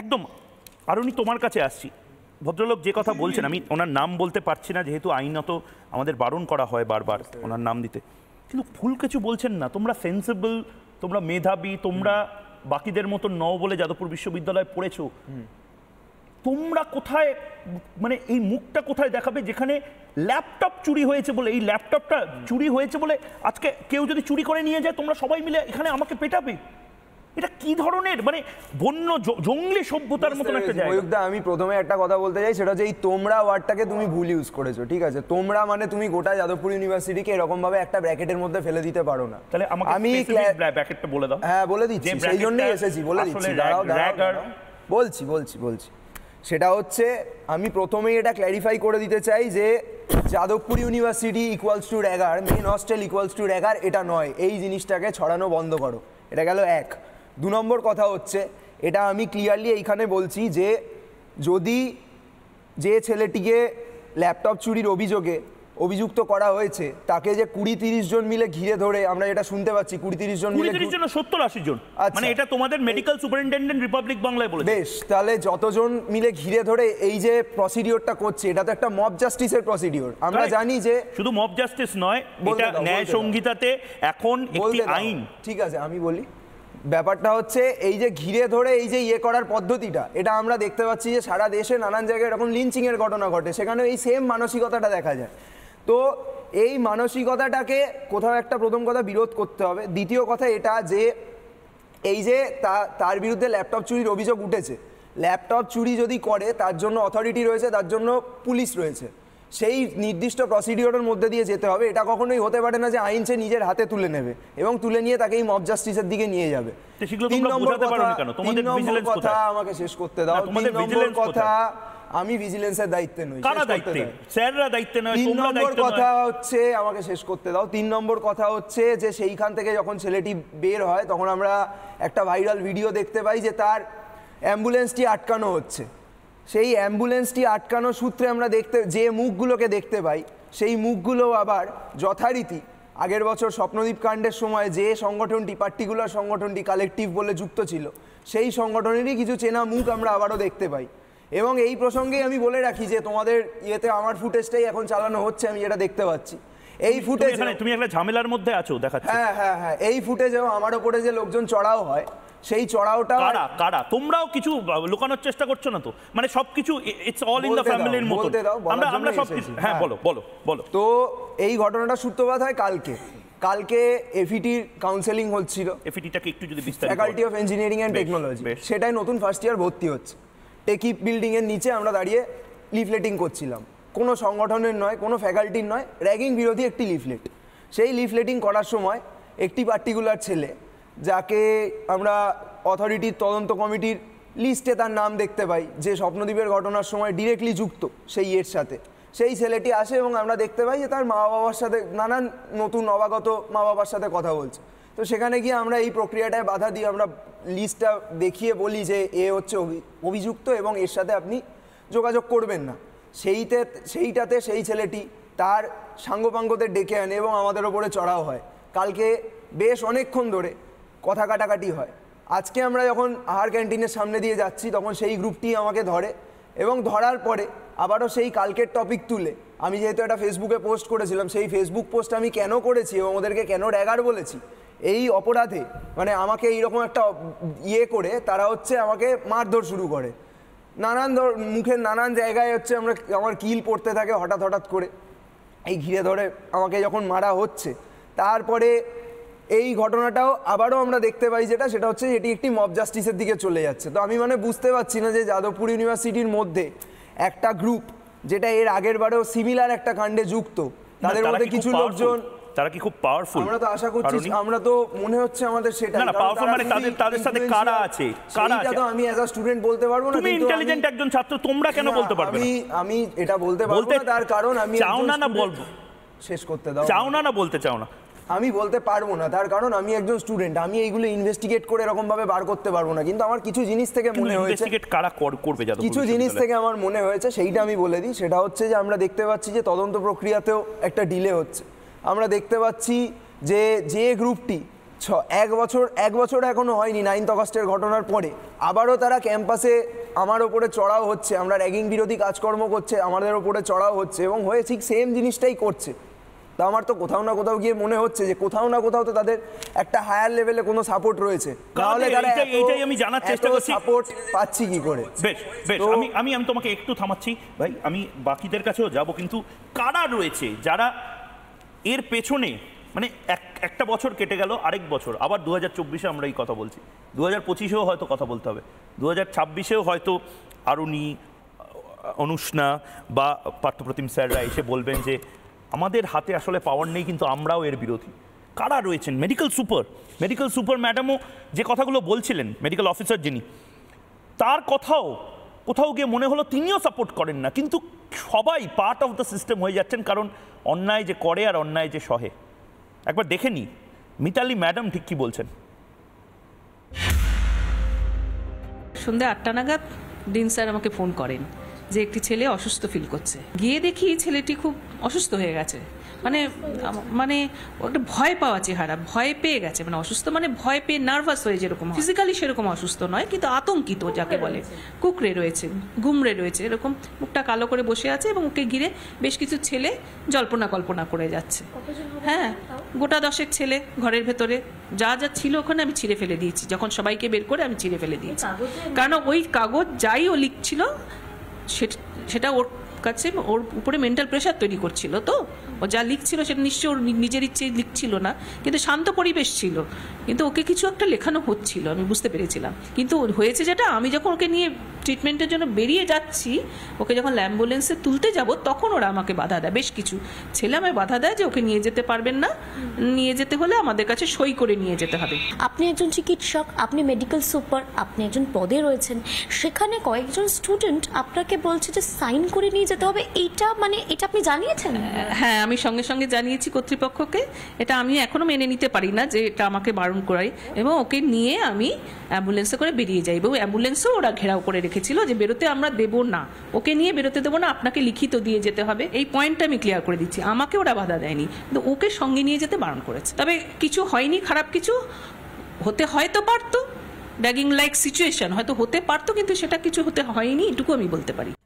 একদম উনি তোমার কাছে আসছি ভদ্রলোক যে কথা বলছেন আমি ওনার নাম বলতে পারছি না যেহেতু আইনত আমাদের বারণ করা হয় বারবার ওনার নাম দিতে কিন্তু ভুল কিছু বলছেন না তোমরা সেন্সেবল তোমরা মেধাবী তোমরা বাকিদের মতো নও বলে যাদবপুর বিশ্ববিদ্যালয়ে পড়েছো তোমরা কোথায় মানে এই মুখটা কোথায় দেখাবে যেখানে ল্যাপটপ চুরি হয়েছে বলে এই ল্যাপটপটা চুরি হয়েছে বলে আজকে কেউ যদি চুরি করে নিয়ে যায় তোমরা সবাই মিলে এখানে আমাকে পেটাবে এটা কি ধরনের মানে বন্য জঙ্গলি সভ্যতার মতন একটা জায়গা আমি প্রথমে একটা কথা বলতে চাই সেটা হচ্ছে এই তোমরা ওয়ার্ডটাকে তুমি ভুল ইউজ করেছো ঠিক আছে তোমরা মানে তুমি গোটা যাদবপুর ইউনিভার্সিটিকে এরকম ভাবে একটা ব্র্যাকেটের মধ্যে ফেলে দিতে পারো না তাহলে আমি ব্র্যাকেটটা বলে দাও হ্যাঁ বলে দিচ্ছি সেই জন্যই এসেছি বলে দিচ্ছি দাঁড়াও দাঁড়াও বলছি বলছি বলছি সেটা হচ্ছে আমি প্রথমেই এটা ক্ল্যারিফাই করে দিতে চাই যে Jadavpur university equals to ragger main hostel equals to ragger এটা নয় এই জিনিসটাকে ছড়ানো বন্ধ করো এটা গেল এক দু নম্বর কথা হচ্ছে এটা আমি ক্লিয়ারলি এইখানে বলছি যে যদি যে ছেলেটিকে ল্যাপটপ চুরির অভিযোগে অভিযুক্ত করা হয়েছে তাকে যে কুড়ি তিরিশ জন মিলে ঘিরে ধরে আমরা এটা শুনতে পাচ্ছি কুড়ি তিরিশ জন মিলে জন সত্তর আশি জন আচ্ছা। মানে এটা তোমাদের মেডিকেল সুপারিনটেন্ডেন্ট রিপাবলিক বাংলায় বলে বেশ তাহলে যতজন মিলে ঘিরে ধরে এই যে প্রসিডিওরটা করছে এটা তো একটা মব জাস্টিসের প্রসিডিওর আমরা জানি যে শুধু মব জাস্টিস নয় এটা ন্যায় সংহিতাতে এখন একটি আইন ঠিক আছে আমি বলি ব্যাপারটা হচ্ছে এই যে ঘিরে ধরে এই যে ইয়ে করার পদ্ধতিটা এটা আমরা দেখতে পাচ্ছি যে সারা দেশে নানান জায়গায় এরকম লিঞ্চিংয়ের ঘটনা ঘটে সেখানে এই সেম মানসিকতাটা দেখা যায় তো এই মানসিকতাটাকে কোথাও একটা প্রথম কথা বিরোধ করতে হবে দ্বিতীয় কথা এটা যে এই যে তার বিরুদ্ধে ল্যাপটপ চুরির অভিযোগ উঠেছে ল্যাপটপ চুরি যদি করে তার জন্য অথরিটি রয়েছে তার জন্য পুলিশ রয়েছে সেই নির্দিষ্ট প্রসিডিওরের মধ্যে দিয়ে যেতে হবে এটা কখনোই হতে পারে না যে আইন সে নিজের হাতে তুলে নেবে এবং তুলে নিয়ে তাকে এই মব জাস্টিসের দিকে নিয়ে যাবে তিন নম্বর কথা আমাকে শেষ করতে দাও তিন নম্বর কথা আমি ভিজিলেন্সের দায়িত্বে নই স্যাররা তিন নম্বর কথা হচ্ছে আমাকে শেষ করতে দাও তিন নম্বর কথা হচ্ছে যে সেইখান থেকে যখন ছেলেটি বের হয় তখন আমরা একটা ভাইরাল ভিডিও দেখতে পাই যে তার অ্যাম্বুলেন্সটি আটকানো হচ্ছে সেই অ্যাম্বুলেন্সটি আটকানো সূত্রে আমরা দেখতে যে মুখগুলোকে দেখতে পাই সেই মুখগুলো আবার যথারীতি আগের বছর স্বপ্নদ্বীপ কাণ্ডের সময় যে সংগঠনটি পার্টিকুলার সংগঠনটি কালেকটিভ বলে যুক্ত ছিল সেই সংগঠনেরই কিছু চেনা মুখ আমরা আবারও দেখতে পাই এবং এই প্রসঙ্গেই আমি বলে রাখি যে তোমাদের ইয়েতে আমার ফুটেজটাই এখন চালানো হচ্ছে আমি এটা দেখতে পাচ্ছি এই ফুটেজ তুমি একটা ঝামেলার মধ্যে আছো দেখাচ্ছি হ্যাঁ হ্যাঁ হ্যাঁ এই ফুটেজেও আমার ওপরে যে লোকজন চড়াও হয় সেই চড়াওটা কারা কারা তোমরাও কিছু লুকানোর চেষ্টা করছো না তো মানে সবকিছু ইটস অল ইন দ্য ফ্যামিলির মতো আমরা আমরা সব হ্যাঁ, হ্যাঁ বলো বলো বলো তো এই ঘটনাটা সূত্রপাত হয় কালকে কালকে এফিটির কাউন্সেলিং হচ্ছিল এফিটিটাকে একটু যদি বিস্তারিত faculty of engineering and technology সেটাই নতুন ফার্স্ট ইয়ার ভর্তি হচ্ছে টেকি বিল্ডিং এর নিচে আমরা দাঁড়িয়ে লিফলেটিং করছিলাম কোনো সংগঠনের নয় কোনো ফ্যাকাল্টির নয় র্যাগিং বিরোধী একটি লিফলেট সেই লিফলেটিং করার সময় একটি পার্টিকুলার ছেলে যাকে আমরা অথরিটির তদন্ত কমিটির লিস্টে তার নাম দেখতে পাই যে স্বপ্নদ্বীপের ঘটনার সময় ডিরেক্টলি যুক্ত সেই এর সাথে সেই ছেলেটি আসে এবং আমরা দেখতে পাই যে তার মা বাবার সাথে নানান নতুন অবাগত মা বাবার সাথে কথা বলছে তো সেখানে গিয়ে আমরা এই প্রক্রিয়াটায় বাধা দিয়ে আমরা লিস্টটা দেখিয়ে বলি যে এ হচ্ছে অভিযুক্ত এবং এর সাথে আপনি যোগাযোগ করবেন না সেইতে সেইটাতে সেই ছেলেটি তার সাঙ্গপাঙ্গদের ডেকে আনে এবং আমাদের ওপরে চড়াও হয় কালকে বেশ অনেকক্ষণ ধরে কথা কাটাকাটি হয় আজকে আমরা যখন আহার ক্যান্টিনের সামনে দিয়ে যাচ্ছি তখন সেই গ্রুপটি আমাকে ধরে এবং ধরার পরে আবারও সেই কালকের টপিক তুলে আমি যেহেতু একটা ফেসবুকে পোস্ট করেছিলাম সেই ফেসবুক পোস্ট আমি কেন করেছি এবং ওদেরকে কেন ড্যাগার বলেছি এই অপরাধে মানে আমাকে এইরকম একটা ইয়ে করে তারা হচ্ছে আমাকে মারধর শুরু করে নানান ধর মুখের নানান জায়গায় হচ্ছে আমরা আমার কিল পড়তে থাকে হঠাৎ হঠাৎ করে এই ঘিরে ধরে আমাকে যখন মারা হচ্ছে তারপরে এই ঘটনাটাও আবারও আমরা দেখতে পাই যেটা সেটা হচ্ছে এটি একটি মব জাস্টিসের দিকে চলে যাচ্ছে তো আমি মানে বুঝতে পারছি না যে যাদবপুর ইউনিভার্সিটির মধ্যে একটা গ্রুপ যেটা এর আগের বারেও সিমিলার একটা কাণ্ডে যুক্ত তাদের মধ্যে কিছু লোকজন তারা কি খুব পাওয়ারফুল আমরা তো আশা করছি আমরা তো মনে হচ্ছে আমাদের সেটা না পাওয়ারফুল মানে তাদের তাদের সাথে কারা আছে কারা আছে তো আমি এজ আ স্টুডেন্ট বলতে পারবো না তুমি ইন্টেলিজেন্ট একজন ছাত্র তোমরা কেন বলতে পারবে আমি আমি এটা বলতে পারবো না তার কারণ আমি চাও না না বলবো শেষ করতে দাও চাও না না বলতে চাও না আমি বলতে পারবো না তার কারণ আমি একজন স্টুডেন্ট আমি এইগুলো ইনভেস্টিগেট করে এরকম ভাবে বার করতে পারবো না কিন্তু আমার কিছু জিনিস থেকে মনে হয়েছে কারা করবে কিছু জিনিস থেকে আমার মনে হয়েছে সেইটা আমি বলে দিই সেটা হচ্ছে যে আমরা দেখতে পাচ্ছি যে তদন্ত প্রক্রিয়াতেও একটা ডিলে হচ্ছে আমরা দেখতে পাচ্ছি যে যে গ্রুপটি ছ এক বছর এক বছর এখনও হয়নি নাইন্থ অগস্টের ঘটনার পরে আবারও তারা ক্যাম্পাসে আমার ওপরে চড়াও হচ্ছে আমরা র্যাগিং বিরোধী কাজকর্ম করছে আমাদের ওপরে চড়াও হচ্ছে এবং হয়ে ঠিক সেম জিনিসটাই করছে তা আমার তো কোথাও না কোথাও গিয়ে মনে হচ্ছে যে কোথাও না কোথাও তো তাদের একটা হায়ার লেভেলে কোনো সাপোর্ট রয়েছে তাহলে এইটাই আমি জানার চেষ্টা করছি সাপোর্ট পাচ্ছি কি করে বেশ বেশ আমি আমি আমি তোমাকে একটু থামাচ্ছি ভাই আমি বাকিদের কাছেও যাব কিন্তু কারা রয়েছে যারা এর পেছনে মানে এক একটা বছর কেটে গেল আরেক বছর আবার দু হাজার চব্বিশে আমরা এই কথা বলছি দু হাজার পঁচিশেও হয়তো কথা বলতে হবে দু হাজার ছাব্বিশেও হয়তো আরুণি অনুষ্ণা বা পার্থপ্রতিম স্যাররা এসে বলবেন যে আমাদের হাতে আসলে পাওয়ার নেই কিন্তু আমরাও এর বিরোধী কারা রয়েছেন মেডিকেল সুপার মেডিকেল সুপার ম্যাডামও যে কথাগুলো বলছিলেন মেডিকেল অফিসার যিনি তার কথাও কোথাও গিয়ে মনে হলো তিনিও সাপোর্ট করেন না কিন্তু সবাই পার্ট অফ দ্য সিস্টেম হয়ে যাচ্ছেন কারণ অন্যায় যে করে আর অন্যায় যে সহে একবার দেখে নি মিতালি ম্যাডাম ঠিক কি বলছেন সন্ধ্যে আটটা নাগাদ ডিন স্যার আমাকে ফোন করেন যে একটি ছেলে অসুস্থ ফিল করছে গিয়ে দেখি ছেলেটি খুব অসুস্থ হয়ে গেছে মানে মানে একটা ভয় পাওয়া চেহারা ভয় পেয়ে গেছে মানে অসুস্থ মানে ভয় পেয়ে নার্ভাস হয়ে যেরকম ফিজিক্যালি সেরকম অসুস্থ নয় কিন্তু আতঙ্কিত যাকে বলে কুকড়ে রয়েছে গুমড়ে রয়েছে এরকম মুখটা কালো করে বসে আছে এবং ওকে ঘিরে বেশ কিছু ছেলে জল্পনা কল্পনা করে যাচ্ছে হ্যাঁ গোটা দশের ছেলে ঘরের ভেতরে যা যা ছিল ওখানে আমি ছিঁড়ে ফেলে দিয়েছি যখন সবাইকে বের করে আমি ছিঁড়ে ফেলে দিয়েছি কারণ ওই কাগজ যাই ও লিখছিল সেটা ওর কাছে ওর উপরে মেন্টাল প্রেশার তৈরি করছিল তো ও যা লিখছিল সেটা নিশ্চয়ই ওর নিজের ইচ্ছে লিখছিল না কিন্তু শান্ত পরিবেশ ছিল কিন্তু ওকে কিছু একটা লেখানো হচ্ছিল আমি বুঝতে পেরেছিলাম কিন্তু হয়েছে যেটা আমি যখন ওকে নিয়ে ট্রিটমেন্টের জন্য বেরিয়ে যাচ্ছি ওকে যখন অ্যাম্বুলেন্সে তুলতে যাব তখন ওরা আমাকে বাধা দেয় বেশ কিছু ছেলে আমায় বাধা দেয় যে ওকে নিয়ে যেতে পারবেন না নিয়ে যেতে হলে আমাদের কাছে সই করে নিয়ে যেতে হবে আপনি একজন চিকিৎসক আপনি মেডিকেল সুপার আপনি একজন পদে রয়েছেন সেখানে কয়েকজন স্টুডেন্ট আপনাকে বলছে যে সাইন করে নিয়ে যেতে হবে এটা মানে এটা আপনি জানিয়েছেন হ্যাঁ আমি সঙ্গে সঙ্গে জানিয়েছি কর্তৃপক্ষকে এটা আমি এখনো মেনে নিতে পারি না যে এটা আমাকে বারণ করাই এবং ওকে নিয়ে আমি অ্যাম্বুলেন্সে করে বেরিয়ে যাই এবং অ্যাম্বুলেন্সও ওরা ঘেরাও করে রেখে রেখেছিল যে বেরোতে আমরা দেব না ওকে নিয়ে বেরোতে দেবো না আপনাকে লিখিত দিয়ে যেতে হবে এই পয়েন্টটা আমি ক্লিয়ার করে দিচ্ছি আমাকে ওরা বাধা দেয়নি কিন্তু ওকে সঙ্গে নিয়ে যেতে বারণ করেছে তবে কিছু হয়নি খারাপ কিছু হতে হয়তো পারতো ড্যাগিং লাইক সিচুয়েশন হয়তো হতে পারতো কিন্তু সেটা কিছু হতে হয়নি এটুকু আমি বলতে পারি